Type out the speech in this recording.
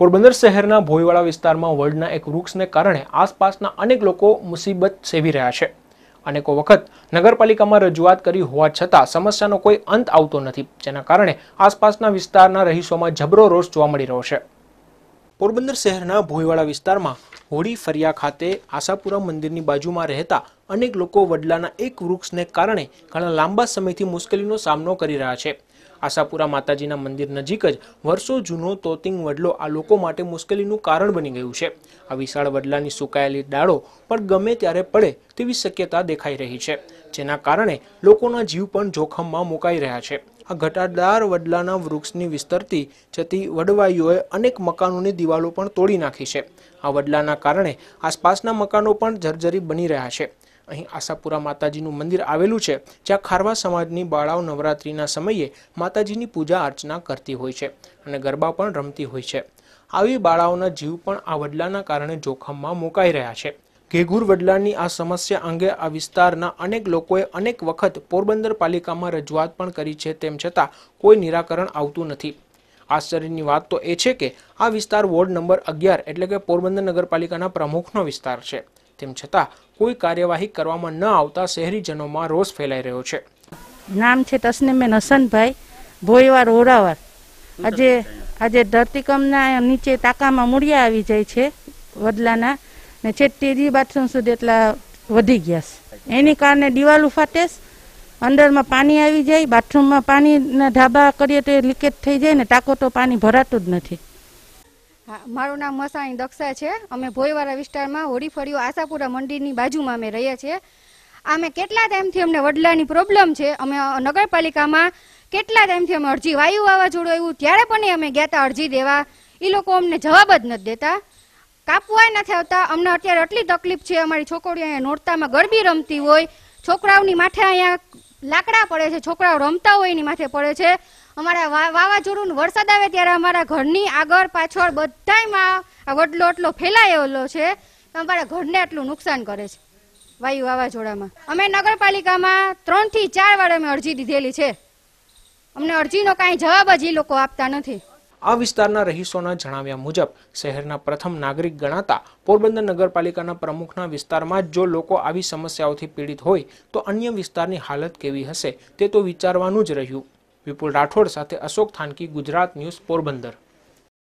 પોરબંદર શહેરના ભોઈવાડા વિસ્તારમાં વર્લ્ડના એક વૃક્ષને કારણે આસપાસના અનેક લોકો મુસીબત સેવી રહ્યા છે અનેકો વખત નગરપાલિકામાં રજૂઆત કરી હોવા છતાં સમસ્યાનો કોઈ અંત આવતો નથી જેના કારણે આસપાસના વિસ્તારના રહીશોમાં જબરો રોષ જોવા મળી રહ્યો છે પોરબંદર શહેરના ભોયવાડા વિસ્તારમાં હોળી ફરિયા ખાતે આશાપુરા મંદિરની બાજુમાં રહેતા અનેક લોકો વડલાના એક વૃક્ષને કારણે ઘણા લાંબા સમયથી મુશ્કેલીનો સામનો કરી રહ્યા છે આશાપુરા માતાજીના મંદિર નજીક જ વર્ષો જૂનો તોતિંગ વડલો આ લોકો માટે મુશ્કેલીનું કારણ બની ગયું છે આ વિશાળ વડલાની સુકાયેલી ડાળો પણ ગમે ત્યારે પડે તેવી શક્યતા દેખાઈ રહી છે જેના કારણે લોકોના જીવ પણ જોખમમાં મુકાઈ રહ્યા છે આ ઘટાદાર વડલાના વૃક્ષની વિસ્તરતી જતી વડવાઈઓએ અનેક મકાનોની દિવાલો પણ તોડી નાખી છે આ વડલાના કારણે આસપાસના મકાનો પણ જર્જરી બની રહ્યા છે અહીં આશાપુરા માતાજીનું મંદિર આવેલું છે જ્યાં ખારવા સમાજની બાળાઓ નવરાત્રિના સમયે માતાજીની પૂજા અર્ચના કરતી હોય છે અને ગરબા પણ રમતી હોય છે આવી બાળાઓના જીવ પણ આ વડલાના કારણે જોખમમાં મુકાઈ રહ્યા છે ઘેઘુર વડલાની આ સમસ્યા અંગે આ વિસ્તારના અનેક લોકોએ અનેક વખત પોરબંદર પાલિકામાં રજૂઆત પણ કરી છે તેમ છતાં કોઈ નિરાકરણ આવતું નથી આશ્ચર્યની વાત તો એ છે કે આ વિસ્તાર વોર્ડ નંબર અગિયાર એટલે કે પોરબંદર નગરપાલિકાના પ્રમુખનો વિસ્તાર છે તેમ છતાં કોઈ કાર્યવાહી કરવામાં ન આવતા શહેરીજનોમાં રોષ ફેલાઈ રહ્યો છે નામ છે તસ્નીમેન હસનભાઈ ભોયવાર ઓરાવાર આજે આજે ધરતીકમના નીચે તાકામાં મૂળિયા આવી જાય છે વડલાના ને છેટ્ટીથી બાથરૂમ સુધી એટલા વધી ગયા છે એની કારણે દિવાલો ફાટે અંદરમાં પાણી આવી જાય બાથરૂમમાં પાણીના ધાબા કરીએ તો એ લીકેજ થઈ જાય ને ટાંકો તો પાણી ભરાતું જ નથી મારું નામ મસાણી દક્ષા છે અમે ભોયવાળા વિસ્તારમાં હોડીફળીઓ આશાપુરા મંદિરની બાજુમાં અમે રહીએ છીએ અમે કેટલા ટાઈમથી અમને વડલાની પ્રોબ્લેમ છે અમે નગરપાલિકામાં કેટલા ટાઈમથી અમે અરજી વાયુ વાવાઝોડું આવ્યું ત્યારે પણ અમે ગયા હતા અરજી દેવા એ લોકો અમને જવાબ જ નથી દેતા કાપવાય નથી આવતા અમને અત્યારે એટલી તકલીફ છે અમારી છોકરીઓ અહીંયા નોરતામાં ગરબી રમતી હોય છોકરાઓની માથે અહીંયા લાકડા પડે છે છોકરાઓ રમતા હોય એની માથે પડે છે અમારા વાવાઝોડું વરસાદ આવે ત્યારે અમારા ઘરની આગળ પાછળ બધામાં આ વડલો એટલો ફેલાયેલો છે અમારા ઘરને આટલું નુકસાન કરે છે વાયુ વાવાઝોડામાં અમે નગરપાલિકામાં ત્રણથી ચાર વાર અમે અરજી દીધેલી છે અમને અરજીનો કાંઈ જવાબ જ એ લોકો આપતા નથી આ વિસ્તારના રહીશોના જણાવ્યા મુજબ શહેરના પ્રથમ નાગરિક ગણાતા પોરબંદર નગરપાલિકાના પ્રમુખના વિસ્તારમાં જો લોકો આવી સમસ્યાઓથી પીડિત હોય તો અન્ય વિસ્તારની હાલત કેવી હશે તે તો વિચારવાનું જ રહ્યું વિપુલ રાઠોડ સાથે અશોક થાનકી ગુજરાત ન્યૂઝ પોરબંદર